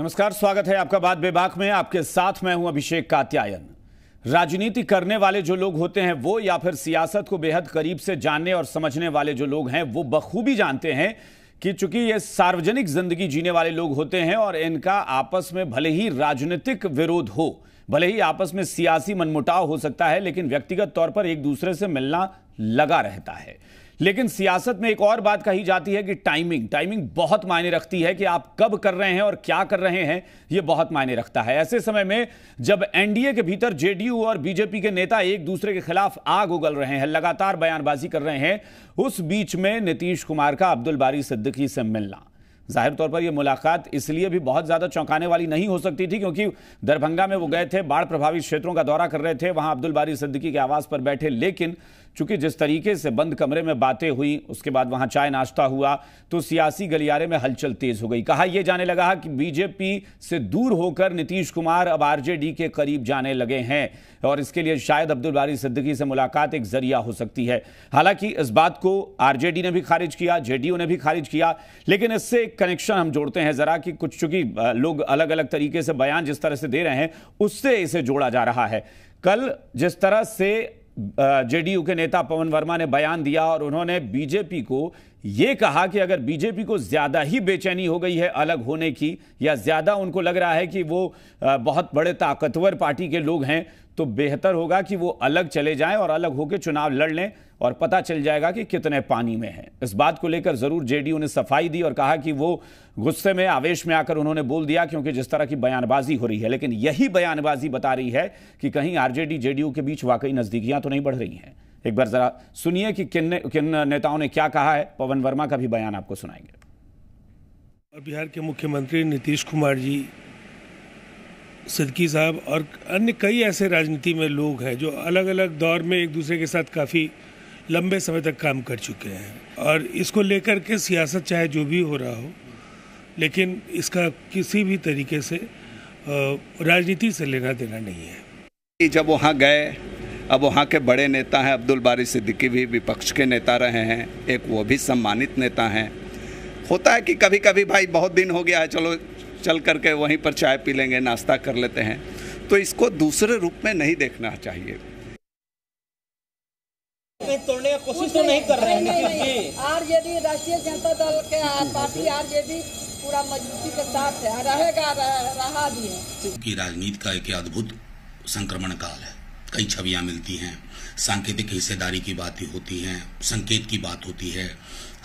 नमस्कार स्वागत है आपका बात बेबाक में आपके साथ मैं हूं अभिषेक कात्यायन राजनीति करने वाले जो लोग होते हैं वो या फिर सियासत को बेहद करीब से जानने और समझने वाले जो लोग हैं वो बखूबी जानते हैं कि चूंकि ये सार्वजनिक जिंदगी जीने वाले लोग होते हैं और इनका आपस में भले ही राजनीतिक विरोध हो भले ही आपस में सियासी मनमुटाव हो सकता है लेकिन व्यक्तिगत तौर पर एक दूसरे से मिलना लगा रहता है लेकिन सियासत में एक और बात कही जाती है कि टाइमिंग टाइमिंग बहुत मायने रखती है कि आप कब कर रहे हैं और क्या कर रहे हैं ये बहुत मायने रखता है ऐसे समय में जब एनडीए के भीतर जेडीयू और बीजेपी के नेता एक दूसरे के खिलाफ आग उगल रहे हैं लगातार बयानबाजी कर रहे हैं उस बीच में नीतीश कुमार का अब्दुल बारी सिद्दीकी से मिलना जाहिर तौर पर यह मुलाकात इसलिए भी बहुत ज़्यादा चौंकाने वाली नहीं हो सकती थी क्योंकि दरभंगा में वो गए थे बाढ़ प्रभावित क्षेत्रों का दौरा कर रहे थे वहां अब्दुल बारी सिद्दीकी के आवास पर बैठे लेकिन चूंकि जिस तरीके से बंद कमरे में बातें हुई उसके बाद वहां चाय नाश्ता हुआ तो सियासी गलियारे में हलचल तेज़ हो गई कहा यह जाने लगा कि बीजेपी से दूर होकर नीतीश कुमार अब आरजेडी के करीब जाने लगे हैं और इसके लिए शायद अब्दुल बारी सिद्दीकी से मुलाकात एक जरिया हो सकती है हालांकि इस बात को आरजेडी ने भी खारिज किया जेडीयू ने भी खारिज किया लेकिन इससे एक कनेक्शन हम जोड़ते हैं जरा कि कुछ चूंकि लोग अलग अलग तरीके से बयान जिस तरह से दे रहे हैं उससे इसे जोड़ा जा रहा है कल जिस तरह से जेडीयू के नेता पवन वर्मा ने बयान दिया और उन्होंने बीजेपी को यह कहा कि अगर बीजेपी को ज़्यादा ही बेचैनी हो गई है अलग होने की या ज़्यादा उनको लग रहा है कि वो बहुत बड़े ताकतवर पार्टी के लोग हैं तो बेहतर होगा कि वो अलग चले जाएं और अलग होकर चुनाव लड़ लें और पता चल जाएगा कि कितने पानी में हैं इस बात को लेकर ज़रूर जेडीयू ने सफाई दी और कहा कि वो गुस्से में आवेश में आकर उन्होंने बोल दिया क्योंकि जिस तरह की बयानबाजी हो रही है लेकिन यही बयानबाजी बता रही है कि कहीं आरजेडी जेडीयू के बीच वाकई नज़दीकियां तो नहीं बढ़ रही हैं एक बार ज़रा सुनिए कि किन किन नेताओं ने क्या कहा है पवन वर्मा का भी बयान आपको सुनाएंगे बिहार के मुख्यमंत्री नीतीश कुमार जी सिद्दकी साहब और अन्य कई ऐसे राजनीति में लोग हैं जो अलग अलग दौर में एक दूसरे के साथ काफ़ी लंबे समय तक काम कर चुके हैं और इसको लेकर के सियासत चाहे जो भी हो रहा हो लेकिन इसका किसी भी तरीके से राजनीति से लेना देना नहीं है जब वहाँ गए अब वहाँ के बड़े नेता हैं अब्दुल बारी सिद्दीकी भी विपक्ष के नेता रहे हैं एक वो भी सम्मानित नेता हैं होता है कि कभी कभी भाई बहुत दिन हो गया है चलो चल करके वहीं पर चाय पी लेंगे नाश्ता कर लेते हैं तो इसको दूसरे रूप में नहीं देखना चाहिए तोड़ने की कोशिश तो नहीं कर रहे हैं डी राष्ट्रीय जनता दल के पार्टी डी पूरा मजबूती के साथ है रहेगा रहा भी है की राजनीति का एक अद्भुत संक्रमण काल है कई छवियां मिलती हैं सांकेतिक हिस्सेदारी की बात होती है संकेत की बात होती है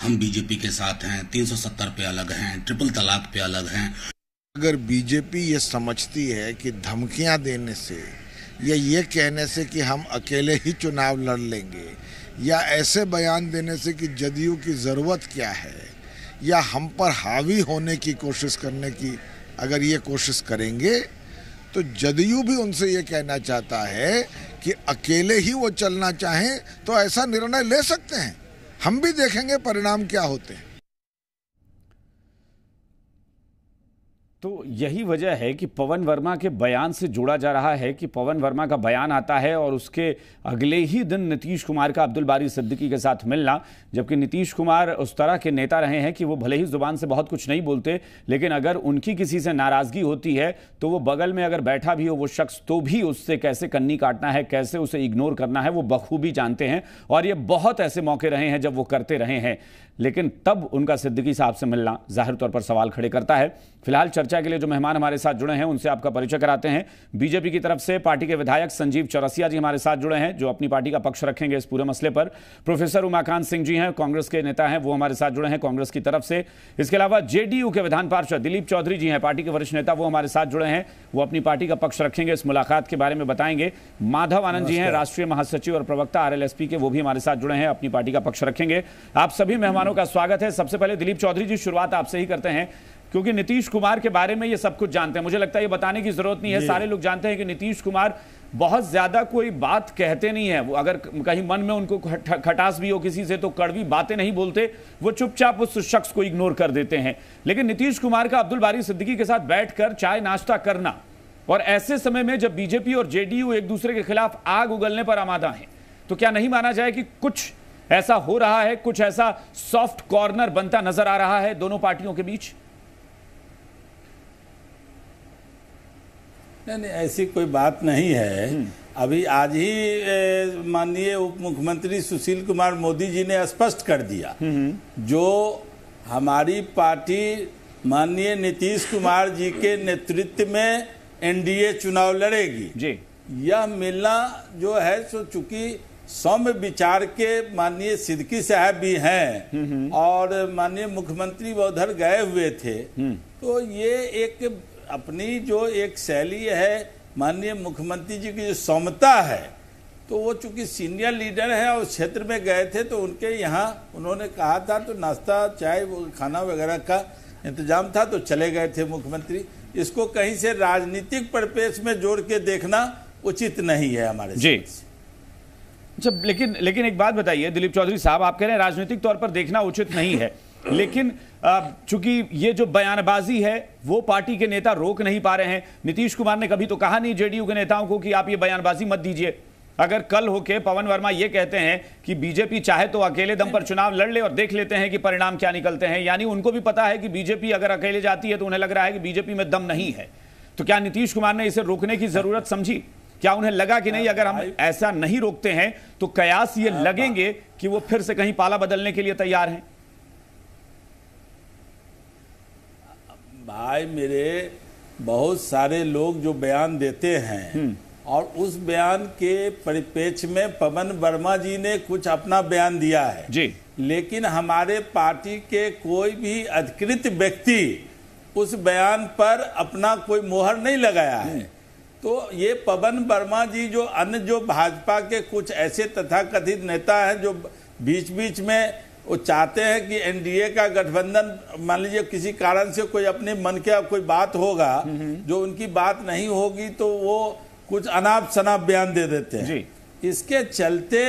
हम बीजेपी के साथ हैं 370 पे अलग हैं ट्रिपल तलाक पे अलग हैं अगर बीजेपी ये समझती है कि धमकियां देने से या ये कहने से कि हम अकेले ही चुनाव लड़ लेंगे या ऐसे बयान देने से कि जदयू की ज़रूरत क्या है या हम पर हावी होने की कोशिश करने की अगर ये कोशिश करेंगे तो जदयू भी उनसे ये कहना चाहता है कि अकेले ही वो चलना चाहें तो ऐसा निर्णय ले सकते हैं हम भी देखेंगे परिणाम क्या होते हैं तो यही वजह है कि पवन वर्मा के बयान से जोड़ा जा रहा है कि पवन वर्मा का बयान आता है और उसके अगले ही दिन नीतीश कुमार का अब्दुल बारी सिद्दीकी के साथ मिलना जबकि नीतीश कुमार उस तरह के नेता रहे हैं कि वो भले ही जुबान से बहुत कुछ नहीं बोलते लेकिन अगर उनकी किसी से नाराज़गी होती है तो वो बगल में अगर बैठा भी हो वो शख्स तो भी उससे कैसे कन्नी काटना है कैसे उसे इग्नोर करना है वो बखूबी जानते हैं और ये बहुत ऐसे मौके रहे हैं जब वो करते रहे हैं लेकिन तब उनका सिद्दीकी साहब से मिलना जाहिर तौर पर सवाल खड़े करता है फिलहाल चर्चा के लिए जो मेहमान हमारे साथ जुड़े हैं उनसे आपका परिचय कराते हैं बीजेपी की तरफ से पार्टी के विधायक संजीव चौरसिया जी हमारे साथ जुड़े हैं जो अपनी पार्टी का पक्ष रखेंगे इस पूरे मसले पर प्रोफेसर उमाकांत सिंह जी हैं कांग्रेस के नेता हैं वो हमारे साथ जुड़े हैं कांग्रेस की तरफ से इसके अलावा जेडीयू के विधान पार्षद दिलीप चौधरी जी हैं पार्टी के वरिष्ठ नेता वो हमारे साथ जुड़े हैं वो अपनी पार्टी का पक्ष रखेंगे इस मुलाकात के बारे में बताएंगे माधव आनंद जी हैं राष्ट्रीय महासचिव और प्रवक्ता आर के वो भी हमारे साथ जुड़े हैं अपनी पार्टी का पक्ष रखेंगे आप सभी मेहमानों का स्वागत है सबसे पहले दिलीप चौधरी जी शुरुआत आपसे ही करते हैं क्योंकि नीतीश कुमार के बारे में ये सब कुछ जानते हैं मुझे लगता है ये बताने की जरूरत नहीं है सारे लोग जानते हैं कि नीतीश कुमार बहुत ज्यादा कोई बात कहते नहीं है वो अगर कहीं मन में उनको खटास भी हो किसी से तो कड़वी बातें नहीं बोलते वो चुपचाप उस शख्स को इग्नोर कर देते हैं लेकिन नीतीश कुमार का अब्दुल बारी सिद्दीकी के साथ बैठकर चाय नाश्ता करना और ऐसे समय में जब बीजेपी और जेडीयू एक दूसरे के खिलाफ आग उगलने पर आमादा है तो क्या नहीं माना जाए कि कुछ ऐसा हो रहा है कुछ ऐसा सॉफ्ट कॉर्नर बनता नजर आ रहा है दोनों पार्टियों के बीच नहीं नहीं ऐसी कोई बात नहीं है हम्म। अभी आज ही माननीय उप मुख्यमंत्री सुशील कुमार मोदी जी ने स्पष्ट कर दिया हम्म, हम्म। जो हमारी पार्टी माननीय नीतीश कुमार जी के नेतृत्व में एनडीए चुनाव लड़ेगी जी यह मिलना जो है सो चूंकि सौम्य विचार के माननीय सिद्दकी साहब भी हैं और माननीय मुख्यमंत्री उधर गए हुए थे तो ये एक अपनी जो एक शैली है माननीय मुख्यमंत्री जी की जो समता है तो वो चूंकि सीनियर लीडर हैं और क्षेत्र में गए थे तो उनके यहाँ उन्होंने कहा था तो नाश्ता चाय खाना वगैरह का इंतजाम था तो चले गए थे मुख्यमंत्री इसको कहीं से राजनीतिक परिपेक्ष में जोड़ के देखना उचित नहीं है हमारे जी अच्छा लेकिन लेकिन एक बात बताइए दिलीप चौधरी साहब आप कह रहे हैं राजनीतिक तौर पर देखना उचित नहीं है लेकिन चूंकि ये जो बयानबाजी है वो पार्टी के नेता रोक नहीं पा रहे हैं नीतीश कुमार ने कभी तो कहा नहीं जेडीयू के नेताओं को कि आप ये बयानबाजी मत दीजिए अगर कल होके पवन वर्मा ये कहते हैं कि बीजेपी चाहे तो अकेले दम पर चुनाव लड़ ले और देख लेते हैं कि परिणाम क्या निकलते हैं यानी उनको भी पता है कि बीजेपी अगर अकेले जाती है तो उन्हें लग रहा है कि बीजेपी में दम नहीं है तो क्या नीतीश कुमार ने इसे रोकने की जरूरत समझी क्या उन्हें लगा कि नहीं अगर हम ऐसा नहीं रोकते हैं तो कयास ये लगेंगे कि वो फिर से कहीं पाला बदलने के लिए तैयार हैं भाई मेरे बहुत सारे लोग जो बयान देते हैं हम्म। और उस बयान के परिपेक्ष में पवन वर्मा जी ने कुछ अपना बयान दिया है जी लेकिन हमारे पार्टी के कोई भी अधिकृत व्यक्ति उस बयान पर अपना कोई मोहर नहीं लगाया है हम्म। तो ये पवन वर्मा जी जो अन्य जो भाजपा के कुछ ऐसे तथाकथित नेता हैं जो बीच बीच में वो चाहते हैं कि एनडीए का गठबंधन मान लीजिए किसी कारण से कोई अपने मन के कोई बात होगा जो उनकी बात नहीं होगी तो वो कुछ अनाप शनाप बयान दे देते हैं जी। इसके चलते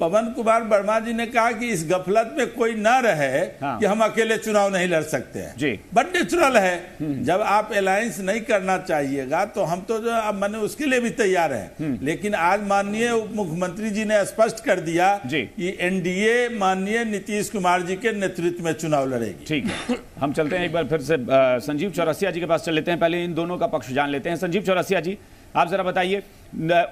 पवन कुमार वर्मा जी ने कहा कि इस गफलत में कोई ना रहे हाँ। कि हम अकेले चुनाव नहीं लड़ सकते हैं जी बट नेचुरल है हम्म। जब आप अलायंस नहीं करना चाहिएगा तो हम तो जो अब मैंने उसके लिए भी तैयार हैं हम्म। लेकिन आज माननीय उप मुख्यमंत्री जी ने स्पष्ट कर दिया कि एनडीए माननीय नीतीश कुमार जी के नेतृत्व में चुनाव लड़ेगी ठीक है हम चलते हैं एक बार फिर से संजीव चौरसिया जी के पास चल लेते हैं पहले इन दोनों का पक्ष जान लेते हैं संजीव चौरसिया जी आप जरा बताइए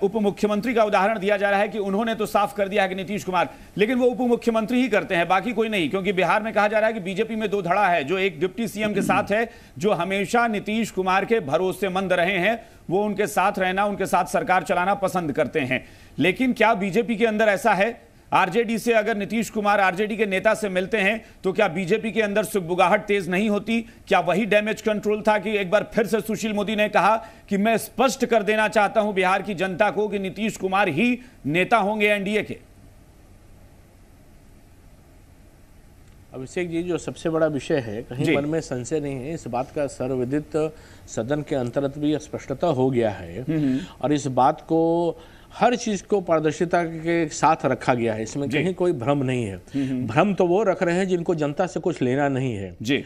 उप मुख्यमंत्री का उदाहरण दिया जा रहा है कि उन्होंने तो साफ कर दिया है कि नीतीश कुमार लेकिन वो उप मुख्यमंत्री ही करते हैं बाकी कोई नहीं क्योंकि बिहार में कहा जा रहा है कि बीजेपी में दो धड़ा है जो एक डिप्टी सीएम के साथ है जो हमेशा नीतीश कुमार के भरोसेमंद रहे हैं वो उनके साथ रहना उनके साथ सरकार चलाना पसंद करते हैं लेकिन क्या बीजेपी के अंदर ऐसा है आरजेडी से अगर नीतीश कुमार आरजेडी के नेता से मिलते हैं तो क्या बीजेपी के अंदर सुखबुगाहट तेज नहीं होती क्या वही डैमेज कंट्रोल था कि एक बार फिर से सुशील मोदी ने कहा कि मैं स्पष्ट कर देना चाहता हूं बिहार की जनता को कि नीतीश कुमार ही नेता होंगे एनडीए के अभिषेक जी जो सबसे बड़ा विषय है कहीं मन में संशय नहीं है इस बात का सर्वविदित सदन के अंतर्गत भी स्पष्टता हो गया है हम्म। और इस बात को हर चीज को पारदर्शिता के साथ रखा गया है इसमें कहीं कोई भ्रम नहीं है हम्म, हम्म। भ्रम तो वो रख रहे हैं जिनको जनता से कुछ लेना नहीं है जी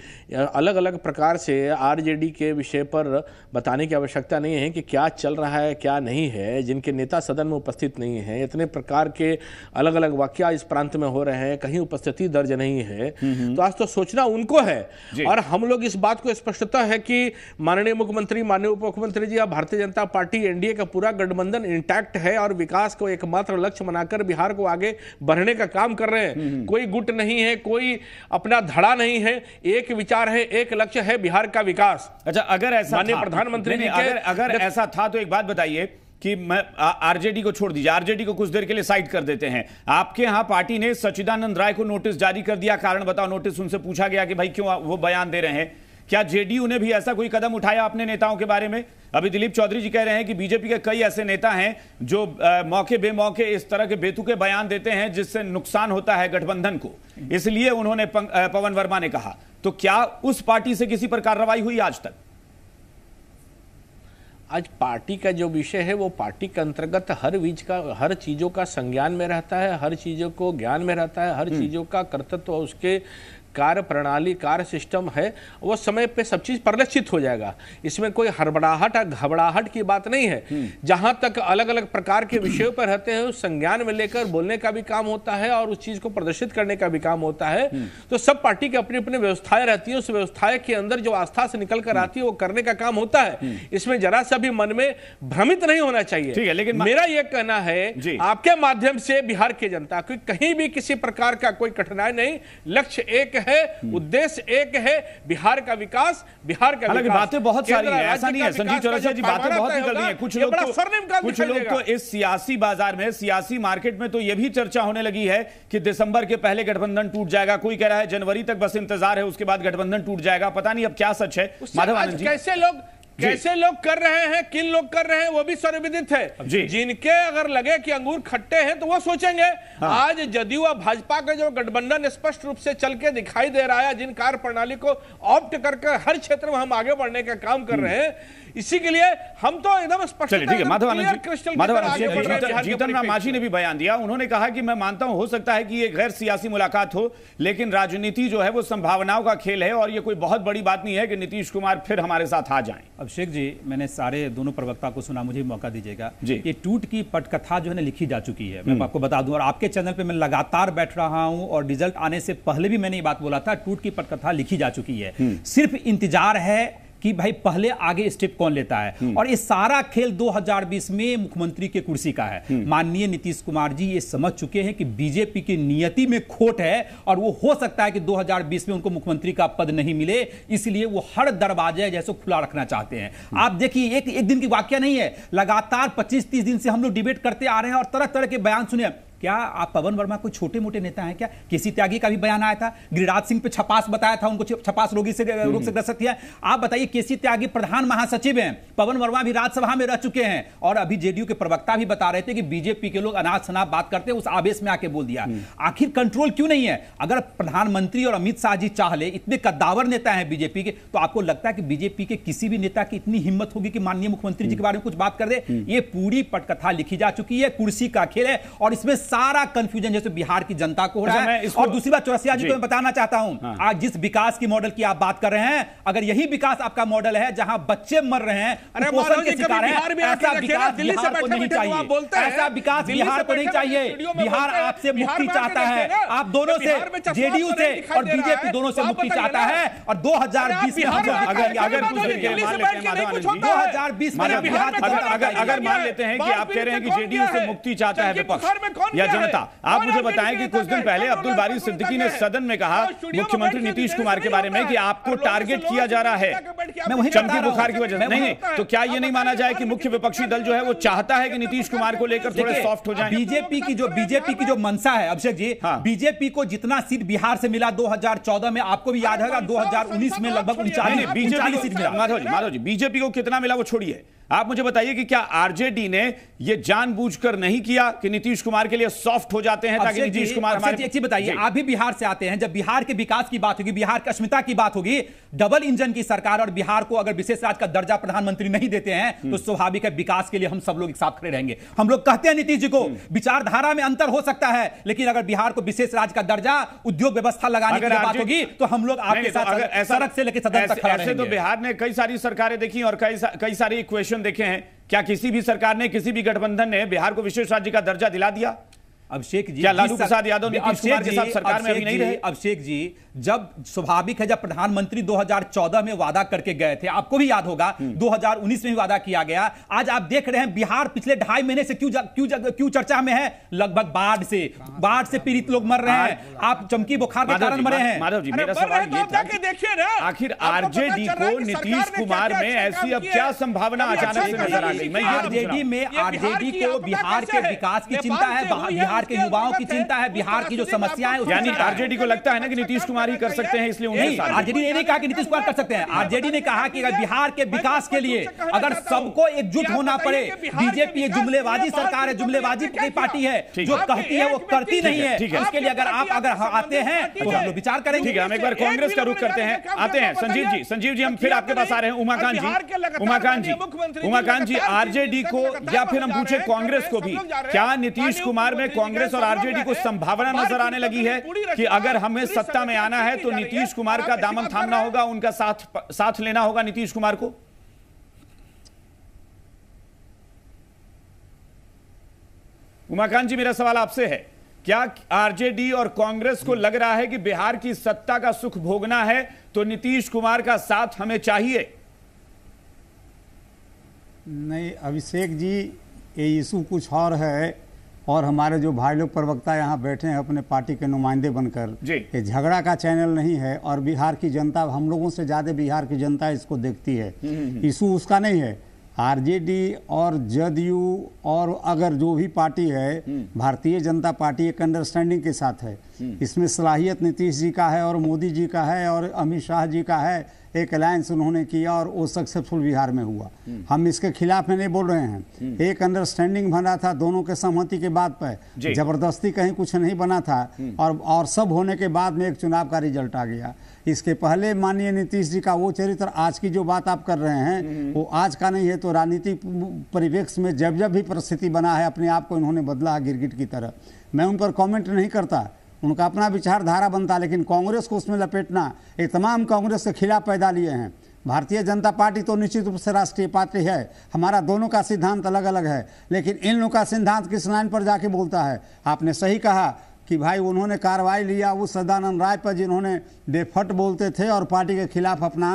अलग अलग प्रकार से आरजेडी के विषय पर बताने की आवश्यकता नहीं है कि क्या चल रहा है क्या नहीं है जिनके नेता सदन में उपस्थित नहीं है इतने प्रकार के अलग अलग वाक्य इस प्रांत में हो रहे हैं कहीं उपस्थिति दर्ज नहीं है हम्म, तो आज तो सोचना उनको है और हम लोग इस बात को स्पष्टता है कि माननीय मुख्यमंत्री माननीय उप मुख्यमंत्री जी या भारतीय जनता पार्टी एनडीए का पूरा गठबंधन इंटैक्ट है और विकास को एकमात्र लक्ष्य बनाकर बिहार को आगे बढ़ने का काम कर रहे हैं हम्म, हम्म। कोई गुट नहीं है कोई अपना धड़ा नहीं है एक विचार है एक लक्ष्य है बिहार का विकास अच्छा अगर ऐसा प्रधानमंत्री जी अगर अगर ऐसा था तो एक बात बताइए कि मैं आरजेडी को छोड़ दीजिए आरजेडी को कुछ देर के लिए साइड कर देते हैं आपके यहां पार्टी ने सचिदानंद राय को नोटिस जारी कर दिया कारण बताओ नोटिस उनसे पूछा गया कि भाई क्यों वो बयान दे रहे हैं क्या जेडीयू ने भी ऐसा कोई कदम उठाया अपने नेताओं के बारे में अभी दिलीप चौधरी जी कह रहे हैं कि बीजेपी के कई ऐसे नेता हैं जो आ, मौके बेमौके इस तरह के बेतुके बयान देते हैं जिससे नुकसान होता है गठबंधन को इसलिए उन्होंने पवन वर्मा ने कहा तो क्या उस पार्टी से किसी पर कार्रवाई हुई आज तक आज पार्टी का जो विषय है वो पार्टी के अंतर्गत हर बीज का हर चीज़ों का संज्ञान में रहता है हर चीज़ों को ज्ञान में रहता है हर हम्म। चीज़ों का कर्तत्व उसके कार्य प्रणाली कार्य सिस्टम है वो समय पे सब चीज़ परिलक्षित हो जाएगा इसमें कोई हड़बड़ाहट या घबराहट की बात नहीं है हम्म। जहाँ तक अलग अलग प्रकार के विषयों पर रहते हैं उस संज्ञान में लेकर बोलने का भी काम होता है और उस चीज़ को प्रदर्शित करने का भी काम होता है हम्म। तो सब पार्टी की अपनी अपनी व्यवस्थाएं रहती है उस व्यवस्थाएं के अंदर जो आस्था से निकल कर हम्म। आती है वो करने का काम होता है इसमें जरा सा भी मन में भ्रमित नहीं होना चाहिए ठीक है लेकिन मेरा यह कहना है आपके माध्यम से बिहार की जनता कहीं भी किसी प्रकार का कोई कठिनाई नहीं लक्ष्य एक है है उद्देश्य एक है बिहार का विकास बिहार का विकास बातें बहुत सारी है ऐसा नहीं है संजीव चौरसिया जी बातें बहुत निकल रही है कुछ लोग तो, कुछ लोग तो इस सियासी बाजार में सियासी मार्केट में तो यह भी चर्चा होने लगी है कि दिसंबर के पहले गठबंधन टूट जाएगा कोई कह रहा है जनवरी तक बस इंतजार है उसके बाद गठबंधन टूट जाएगा पता नहीं अब क्या सच है माधव कैसे लोग कैसे लोग कर रहे हैं किन लोग कर रहे हैं वो भी सर्वविदित है जिनके अगर लगे कि अंगूर खट्टे हैं तो वो सोचेंगे हाँ। आज जदयू और भाजपा का जो गठबंधन स्पष्ट रूप से चल के दिखाई दे रहा है जिन कार्य प्रणाली को ऑप्ट करके हर क्षेत्र में हम आगे बढ़ने का काम कर हम्म। रहे हैं इसी के लिए हम तो एकदम स्पष्ट ठीक है जीतन राम मांझी ने भी बयान दिया उन्होंने कहा कि मैं मानता हूं हो सकता है कि ये गैर सियासी मुलाकात हो लेकिन राजनीति जो है वो संभावनाओं का खेल है और ये कोई बहुत बड़ी बात नहीं है कि नीतीश कुमार फिर हमारे साथ आ जाए अभिषेक जी मैंने सारे दोनों प्रवक्ता को सुना मुझे मौका दीजिएगा ये टूट की पटकथा जो है लिखी जा चुकी है मैं हम्म। आपको बता दूं और आपके चैनल पर मैं लगातार बैठ रहा हूं और रिजल्ट आने से पहले भी मैंने ये बात बोला था टूट की पटकथा लिखी जा चुकी है हम्म। सिर्फ इंतजार है कि भाई पहले आगे स्टेप कौन लेता है हम्म। और ये सारा खेल 2020 में मुख्यमंत्री के कुर्सी का है हम्म। माननीय नीतीश कुमार जी ये समझ चुके हैं कि बीजेपी की नियति में खोट है और वो हो सकता है कि 2020 में उनको मुख्यमंत्री का पद नहीं मिले इसलिए वो हर दरवाजे जैसे खुला रखना चाहते हैं हम्म। आप देखिए एक एक दिन की वाक्य नहीं है लगातार पच्चीस तीस दिन से हम लोग डिबेट करते आ रहे हैं और तरह तरह के बयान सुने क्या आप पवन वर्मा कोई छोटे मोटे नेता हैं क्या किसी त्यागी का भी बयान आया था गिरिराज सिंह पे छपास बताया था उनको छपास रोगी से रोग से ग्रसित किया आप बताइए केसी त्यागी प्रधान महासचिव हैं पवन वर्मा भी राज्यसभा में रह चुके हैं और अभी जेडीयू के प्रवक्ता भी बता रहे थे कि बीजेपी के लोग अनाज शनाब बात करते हैं उस आवेश में आके बोल दिया हम्म। आखिर कंट्रोल क्यों नहीं है अगर प्रधानमंत्री और अमित शाह जी चाह ले इतने कद्दावर नेता है बीजेपी के तो आपको लगता है कि बीजेपी के किसी भी नेता की इतनी हिम्मत होगी कि माननीय मुख्यमंत्री जी के हम्म। बारे में कुछ बात कर दे हम्म। ये पूरी पटकथा लिखी जा चुकी है कुर्सी का खेल है और इसमें सारा कंफ्यूजन जैसे बिहार की जनता को हो रहा अच्छा, है और दूसरी बात चौरसिया जी को मैं बताना चाहता हूं हाँ। आज जिस विकास की मॉडल की आप बात कर रहे हैं अगर यही विकास आपका मॉडल है जहां बच्चे मर रहे हैं ऐसा विकास बिहार को नहीं चाहिए ऐसा विकास बिहार को नहीं चाहिए बिहार आपसे मुक्ति चाहता है आप दोनों से जेडीयू तो से और बीजेपी दोनों से मुक्ति चाहता है और दो हजार बीस तो दो हजार बीस अगर मान लेते हैं कि आप कह रहे हैं कि जेडीयू से मुक्ति चाहता है विपक्ष या जनता आप मुझे बताएं कि कुछ दिन पहले अब्दुल बारी सिद्दीकी ने सदन में कहा मुख्यमंत्री नीतीश कुमार के बारे में कि आपको टारगेट किया जा रहा है चमकी बुखार की वजह नहीं तो क्या ये नहीं माना जाए कि मुख्य विपक्षी दल जो है वो चाहता है कि नीतीश कुमार को लेकर थोड़े सॉफ्ट हो जाए बीजेपी की जो बीजेपी की जो मनसा है अभिषेक जी हाँ। बीजेपी को जितना सीट बिहार से मिला दो में आपको भी याद है दो में लगभग उनचालीस बीजेपी सीट मिला माधव जी माधव जी बीजेपी को कितना मिला वो छोड़िए आप मुझे बताइए कि क्या आरजेडी ने यह जानबूझकर नहीं किया कि नीतीश कुमार के लिए सॉफ्ट हो जाते हैं ताकि नीतीश कुमार बताइए आप भी बिहार से आते हैं जब बिहार के विकास की बात होगी बिहार की अस्मिता की बात होगी डबल इंजन की सरकार और बिहार को अगर विशेष राज्य का दर्जा प्रधानमंत्री नहीं देते हैं हम्म। तो स्वाभाविक है विकास के लिए हम सब लोग एक साथ खड़े रहेंगे हम लोग कहते हैं नीतीश जी को हम्म। विचारधारा में अंतर हो सकता है लेकिन अगर बिहार को विशेष राज्य का दर्जा उद्योग व्यवस्था लगाने की बात होगी तो हम लोग आपके तो साथ सड़क से लेकर सदन तक खड़े तो बिहार ने कई सारी सरकारें देखी और कई सारी इक्वेशन इलेक्शन देखे हैं क्या किसी भी सरकार ने किसी भी गठबंधन ने बिहार को विशेष राज्य का दर्जा दिला दिया अभिषेक जी लालू प्रसाद यादव अभिषेक कुमार के साथ सरकार में अभी नहीं रहे अभिषेक जी जब स्वाभाविक है जब प्रधानमंत्री 2014 में वादा करके गए थे आपको भी याद होगा 2019 हम्म। में वादा किया गया आज आप देख रहे हैं बिहार पिछले ढाई महीने से क्यों क्यों क्यों चर्चा में है लगभग बाढ़ से बाढ़ से पीड़ित लोग मर रहे हैं आप चमकी बुखार के कारण मरे हैं माधव जी मेरा सवाल ये तो था कि देखिए ना आखिर आरजेडी को नीतीश कुमार में ऐसी अब क्या संभावना अचानक अच्छा से नजर आ गई मैं आरजेडी में आरजेडी को बिहार के विकास की चिंता है तो बिहार बिहार के युवाओं की चिंता है बिहार की जो समस्या है यानी आरजेडी को लगता है ना कि नीतीश कुमार ही कर सकते हैं इसलिए उन्हें आरजेडी ने नहीं कहा कि नीतीश कुमार कर सकते हैं हाँ। आरजेडी ने कहा कि अगर बिहार के तो विकास के तो लिए अगर सबको एकजुट होना पड़े बीजेपी जुमलेबाजी सरकार है जुमलेबाजी की पार्टी है जो कहती है वो करती नहीं है उसके लिए अगर आप अगर आते हैं तो हम लोग विचार करेंगे ठीक है हम एक बार कांग्रेस का रुख करते हैं आते हैं संजीव जी संजीव जी हम फिर आपके पास आ रहे हैं उमाकांत जी उमा उमाकांत जी उमा उमाकांत जी आरजेडी को या फिर हम पूछे कांग्रेस को भी क्या नीतीश कुमार में कांग्रेस कांग्रेस और आरजेडी को संभावना नजर आने लगी है कि अगर हमें सत्ता में आना है तो नीतीश कुमार का दामन थामना होगा उनका साथ साथ लेना होगा नीतीश कुमार को उमाकांत जी मेरा सवाल आपसे है क्या आरजेडी और कांग्रेस को लग रहा है कि बिहार की सत्ता का सुख भोगना है तो नीतीश कुमार का साथ हमें चाहिए नहीं अभिषेक जी ये इशू कुछ और है और हमारे जो भाई लोग प्रवक्ता यहाँ बैठे हैं अपने पार्टी के नुमाइंदे बनकर ये झगड़ा का चैनल नहीं है और बिहार की जनता हम लोगों से ज़्यादा बिहार की जनता इसको देखती है हम्म, हम्म, हम्म। इशू उसका नहीं है आरजेडी और जदयू और अगर जो भी पार्टी है भारतीय जनता पार्टी एक अंडरस्टैंडिंग के साथ है हम्म। इसमें सलाहियत नीतीश जी का है और मोदी जी का है और अमित शाह जी का है एक अलायंस उन्होंने किया और वो सक्सेसफुल बिहार में हुआ हम्म। हम इसके खिलाफ में नहीं बोल रहे हैं हम्म। एक अंडरस्टैंडिंग बना था दोनों के सहमति के बाद पर जबरदस्ती कहीं कुछ नहीं बना था और और सब होने के बाद में एक चुनाव का रिजल्ट आ गया इसके पहले माननीय नीतीश जी का वो चरित्र आज की जो बात आप कर रहे हैं वो आज का नहीं है तो राजनीतिक परिवेक्ष में जब जब भी परिस्थिति बना है अपने आप को इन्होंने बदला गिरगिट की तरह मैं उन पर कॉमेंट नहीं करता उनका अपना विचारधारा बनता लेकिन कांग्रेस को उसमें लपेटना ये तमाम कांग्रेस के खिलाफ पैदा लिए हैं भारतीय जनता पार्टी तो निश्चित रूप से राष्ट्रीय पार्टी है हमारा दोनों का सिद्धांत अलग अलग है लेकिन इन लोगों का सिद्धांत किस लाइन पर जाके बोलता है आपने सही कहा कि भाई उन्होंने कार्रवाई लिया उस सदानंद राय पर जिन्होंने बेफट बोलते थे और पार्टी के खिलाफ अपना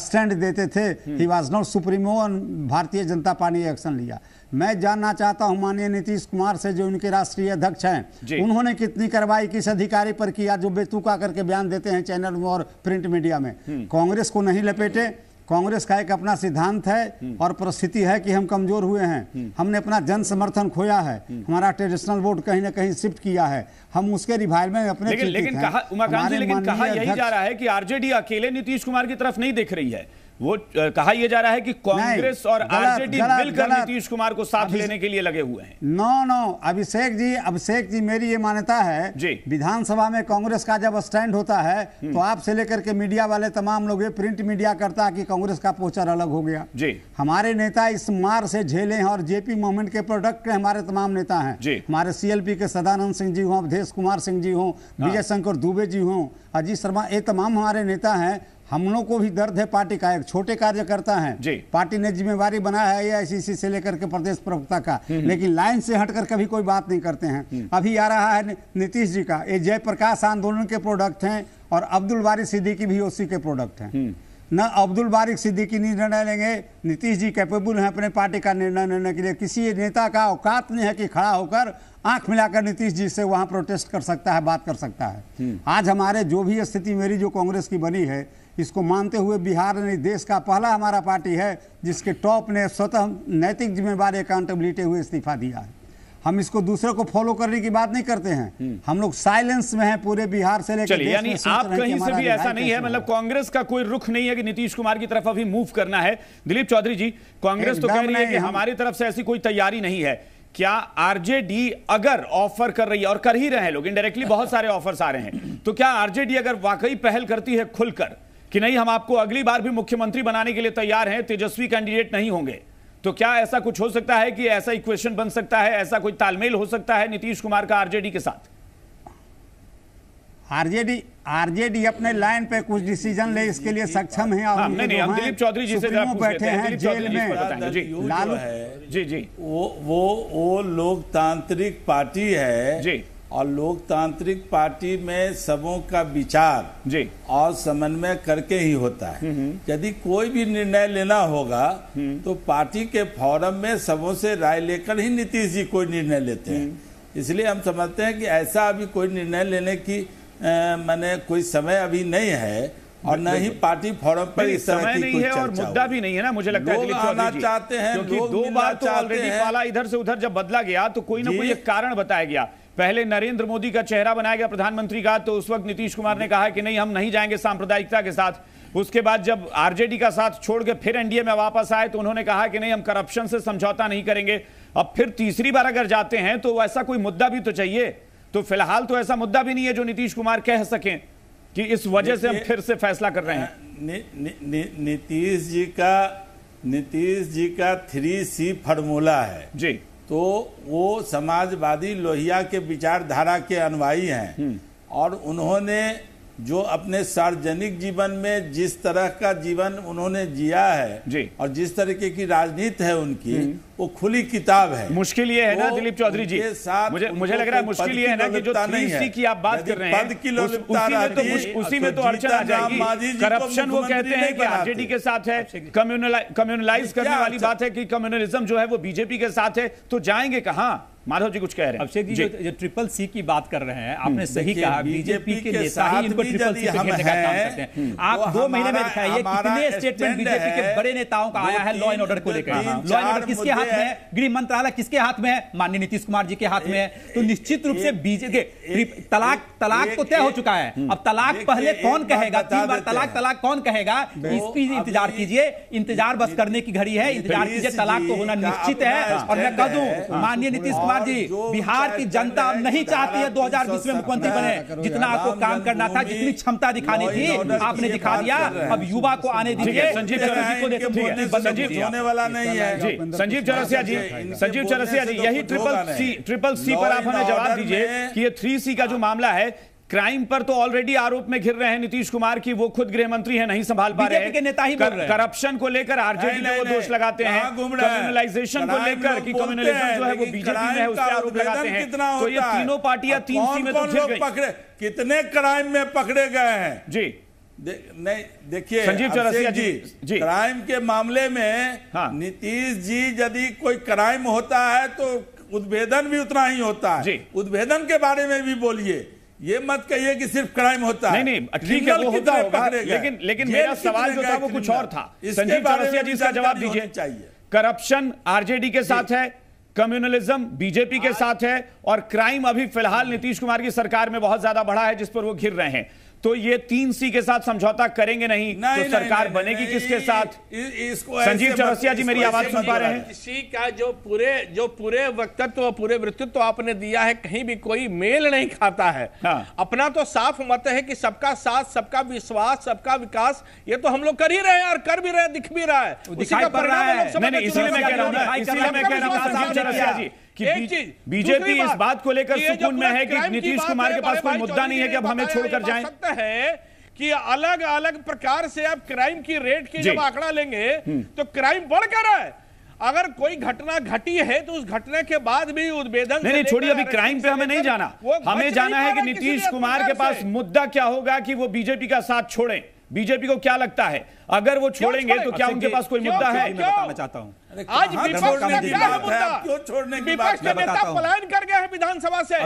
स्टैंड देते थे ही वॉज नॉट सुप्रीमो और भारतीय जनता पार्टी ने एक्शन लिया मैं जानना चाहता हूं माननीय नीतीश कुमार से जो उनके राष्ट्रीय अध्यक्ष हैं उन्होंने कितनी कार्रवाई किस अधिकारी पर किया जो बेतुका करके बयान देते हैं चैनल में और प्रिंट मीडिया में हम्म। कांग्रेस को नहीं लपेटे कांग्रेस का एक अपना सिद्धांत है हम्म। और परिस्थिति है कि हम कमजोर हुए हैं हम्म। हमने अपना जन समर्थन खोया है हम्म। हमारा ट्रेडिशनल वोट कहीं ना कहीं शिफ्ट किया है हम उसके रिवाइल में अपने लेकिन, लेकिन कहा जी लेकिन कहा यही जा रहा है कि आरजेडी अकेले नीतीश कुमार की तरफ नहीं देख रही है वो कहा यह जा रहा है कि कांग्रेस और आरजेडी मिलकर नीतीश कुमार को साथ लेने के लिए लगे हुए हैं नो नो अभिषेक जी अभिषेक जी मेरी ये मान्यता है विधानसभा में कांग्रेस का जब स्टैंड होता है हम्म। तो आपसे लेकर के मीडिया वाले तमाम लोग प्रिंट मीडिया करता है कि कांग्रेस का पोचर अलग हो गया जी हमारे नेता इस मार से झेले हैं और जेपी मूवमेंट के प्रोडक्ट के हमारे तमाम नेता है हमारे सीएलपी के सदानंद सिंह जी हों अवधेश कुमार सिंह जी हों विजय हाँ। शंकर दुबे जी हों अजीत शर्मा ये तमाम हमारे नेता है हम लोग को भी दर्द है पार्टी का एक छोटे कार्यकर्ता हैं पार्टी ने जिम्मेवारी बनाया है एआईसीसी से लेकर के प्रदेश प्रवक्ता का हम्म, हम्म। लेकिन लाइन से हटकर कभी कोई बात नहीं करते हैं हम्म। अभी आ रहा है नीतीश जी का ये जयप्रकाश आंदोलन के प्रोडक्ट हैं और अब्दुल वारी सिद्दीकी भी उसी के प्रोडक्ट हैं न अब्दुल बारिक सिद्दीकी निर्णय लेंगे नीतीश जी कैपेबल हैं अपने पार्टी का निर्णय लेने के लिए किसी नेता का औकात नहीं है कि खड़ा होकर आंख मिलाकर नीतीश जी से वहां प्रोटेस्ट कर सकता है बात कर सकता है आज हमारे जो भी स्थिति मेरी जो कांग्रेस की बनी है इसको मानते हुए बिहार नहीं देश का पहला हमारा पार्टी है जिसके टॉप ने स्वतः नैतिक जिम्मेवारी अकाउंटेबिलिटी हुए इस्तीफा दिया है हम इसको दूसरे को फॉलो करने की बात नहीं करते हैं हम्म। हम लोग साइलेंस में हैं पूरे बिहार से लेकर यानी आप कहीं से भी ऐसा नहीं है मतलब कांग्रेस का कोई रुख नहीं है कि नीतीश कुमार की तरफ अभी मूव करना है दिलीप चौधरी जी कांग्रेस तो कह रही है कि हमारी तरफ से ऐसी कोई तैयारी नहीं है क्या आरजेडी अगर ऑफर कर रही है और कर ही रहे हैं लोग इनडायरेक्टली बहुत सारे ऑफर आ रहे हैं तो क्या आरजेडी अगर वाकई पहल करती है खुलकर कि नहीं हम आपको अगली बार भी मुख्यमंत्री बनाने के लिए तैयार हैं तेजस्वी कैंडिडेट नहीं होंगे तो क्या ऐसा कुछ हो सकता है कि ऐसा इक्वेशन बन सकता है ऐसा कोई तालमेल हो सकता है नीतीश कुमार का आरजेडी के साथ आरजेडी आरजेडी अपने लाइन पे कुछ डिसीजन ले इसके लिए सक्षम है और हाँ, नहीं नहीं दिलीप चौधरी जी से बैठे हैं जेल में लालू जी जी वो वो वो लोकतांत्रिक पार्टी है जी और लोकतांत्रिक पार्टी में सबों का विचार जी और समन्वय करके ही होता है यदि कोई भी निर्णय लेना होगा हम्म। तो पार्टी के फोरम में सबों से राय लेकर ही नीतीश जी कोई निर्णय लेते हैं हम्म। इसलिए हम समझते हैं कि ऐसा अभी कोई निर्णय लेने की मैंने कोई समय अभी नहीं है और न ही पार्टी फोरम पर इस समय नहीं है और मुद्दा भी नहीं है ना मुझे लगता है आना चाहते हैं क्योंकि दो बार तो ऑलरेडी पाला इधर से उधर जब बदला गया तो कोई ना कोई एक कारण बताया गया पहले नरेंद्र मोदी का चेहरा बनाया गया प्रधानमंत्री का तो उस वक्त नीतीश कुमार ने कहा कि नहीं हम नहीं जाएंगे सांप्रदायिकता के साथ उसके बाद जब आरजेडी का साथ छोड़ के फिर एनडीए में वापस आए तो उन्होंने कहा कि नहीं हम करप्शन से समझौता नहीं करेंगे अब फिर तीसरी बार अगर जाते हैं तो ऐसा कोई मुद्दा भी तो चाहिए तो फिलहाल तो ऐसा मुद्दा भी नहीं है जो नीतीश कुमार कह सकें कि इस वजह से हम फिर से फैसला कर रहे हैं नीतीश जी का नीतीश जी का थ्री सी फार्मूला है जी तो वो समाजवादी लोहिया के विचारधारा के अनुयायी हैं हम्म। और उन्होंने जो अपने सार्वजनिक जीवन में जिस तरह का जीवन उन्होंने जिया है जी और जिस तरीके की राजनीति है उनकी हम्म। वो खुली किताब है मुश्किल ये है ना दिलीप चौधरी जी मुझे मुझे लग रहा है मुश्किल ये है ना कि जो नहीं की आप बात कर रहे हैं पद की उसी में तो, तो अड़चन आ जाएगी करप्शन वो कहते हैं कि आरजेडी के साथ है अच्छा, अच्छा। कम्युनलाइज करने वाली अच्छा- बात है कि कम्युनलिज्म जो है वो बीजेपी के साथ है तो जाएंगे कहाँ माधव जी कुछ कह रहे हैं अभिषेक जी, जी। जो, जो ट्रिपल सी की बात कर रहे हैं आपने हम्म। सही कहा बीजेपी के नेता ही इनको ट्रिपल सी हम हैं। का काम करते हैं हम्म। आप दो महीने में दिखाइए कितने स्टेटमेंट बीजेपी के बड़े नेताओं का आया है लॉ एंड ऑर्डर को लेकर लॉ एंड ऑर्डर किसके हाथ में है गृह मंत्रालय किसके हाथ में है माननीय नीतीश कुमार जी के हाथ में है तो निश्चित रूप से बीजेपी तलाक तलाक तो तय हो चुका है हम्म। अब तलाक पहले कौन कहेगा तीन बार तलाक तलाक कौन कहेगा इसकी इंतजार कीजिए इंतजार बस करने की घड़ी है इंतजार कीजिए तलाक तो होना निश्चित है और मैं कह दू माननीय नीतीश कुमार कुमार जी बिहार की जनता नहीं चाहती है 2020 में मुख्यमंत्री बने जितना आपको काम करना था जितनी क्षमता दिखानी थी आपने दिखा दिया अब युवा को आने दीजिए संजीव चौरसिया होने वाला नहीं है संजीव चौरसिया जी संजीव चौरसिया जी यही ट्रिपल सी ट्रिपल सी पर आप हमें जवाब दीजिए कि ये थ्री सी का जो मामला है क्राइम पर तो ऑलरेडी आरोप में घिर रहे हैं नीतीश कुमार की वो खुद गृह मंत्री है नहीं संभाल पा रहे हैं नेता ही कर, रहे करप्शन को लेकर आरजेडी में वो दोष लगाते हैं कम्युनलाइजेशन को लेकर कि कम्युनलाइजेशन जो है वो बीजेपी में है उसके आरोप लगाते हैं तो ये तीनों पार्टियां तीन सी में तो घिर गई पकड़े कितने क्राइम में पकड़े गए हैं जी नहीं देखिए संजीव चौरसिया जी, जी क्राइम के मामले में हाँ। नीतीश जी यदि कोई क्राइम होता है तो उद्भेदन भी उतना ही होता है उद्भेदन के बारे में भी बोलिए ये मत कहिए कि सिर्फ क्राइम होता नहीं नहीं ठीक है वो होता होगा लेकिन लेकिन मेरा सवाल जो था वो कुछ और था संजीव चौरसिया जी का जवाब दीजिए चाहिए करप्शन आरजेडी के साथ है कम्युनलिज्म बीजेपी के साथ है और क्राइम अभी फिलहाल नीतीश कुमार की सरकार में बहुत ज्यादा बढ़ा है जिस पर वो घिर रहे हैं तो ये तीन सी के साथ समझौता करेंगे नहीं, तो नहीं तो नहीं, सरकार नहीं, बनेगी नहीं, किसके साथ इसको संजीव चौरसिया जी मेरी आवाज सुन पा रहे हैं इसी का जो पूरे जो पूरे वक्तत्व तो, पूरे वृत्तित्व तो आपने दिया है कहीं भी कोई मेल नहीं खाता है हाँ। अपना तो साफ मत है कि सबका साथ सबका विश्वास सबका विकास ये तो हम लोग कर ही रहे हैं और कर भी रहे दिख भी रहा है इसीलिए कि बीजेपी इस बात को लेकर सुकून में है कि नीतीश कुमार के पास कोई मुद्दा नहीं है कि अब हमें छोड़कर जाए सकता है कि अलग अलग प्रकार से आप क्राइम की रेट की जब आंकड़ा लेंगे हम्म। तो क्राइम बढ़ कर रहा है अगर कोई घटना घटी है तो उस घटना के बाद भी उद्भेदन नहीं नहीं छोड़िए अभी क्राइम पे हमें नहीं जाना हमें जाना है कि नीतीश कुमार के पास मुद्दा क्या होगा कि वो बीजेपी का साथ छोड़ें बीजेपी को क्या लगता है अगर वो छोड़ेंगे तो क्या उनके पास कोई मुद्दा है विधानसभा से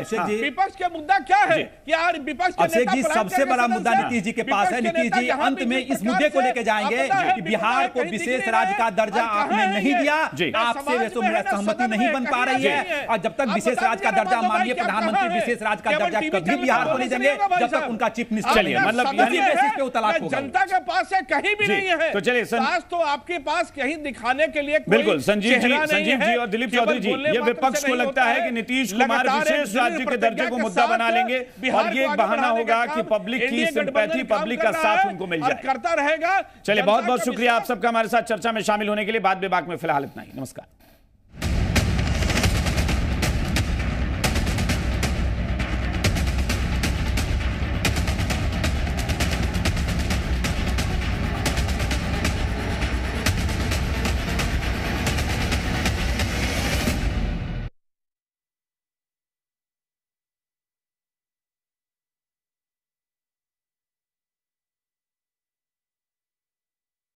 विपक्ष का मुद्दा क्या है यार विपक्ष जी सबसे बड़ा मुद्दा नीतीश जी के पास है नीतीश जी अंत में इस मुद्दे को लेकर जाएंगे बिहार को विशेष राज्य का दर्जा आपने नहीं दिया आपसे सहमति नहीं बन पा रही है और जब तक विशेष राज्य का दर्जा तो मानिए प्रधानमंत्री विशेष राज्य का दर्जा कभी बिहार को नहीं देंगे जब तक उनका चीफ मिनिस्टर मतलब जनता के पास है कहीं भी नहीं है तो चलिए सास तो आपके पास कहीं दिखाने के लिए बिल्कुल संजीव जी संजीव जी और दिलीप चौधरी जी ये विपक्ष को लगता है कि नीतीश कुमार विशेष राज्य के दर्जे को मुद्दा बना लेंगे और ये एक बहाना होगा कि पब्लिक की सिंपैथी पब्लिक का साथ उनको मिल जाए करता रहेगा चलिए बहुत बहुत शुक्रिया आप सबका हमारे साथ चर्चा में शामिल होने के लिए बाद विभाग में फिलहाल इतना ही नमस्कार